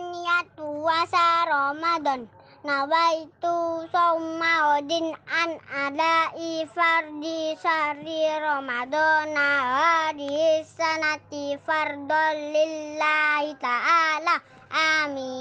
niat puasa Ramadan Nawa itu soma odin an ada ifar di sari Ramadan di sanati fardol lillahi ta'ala amin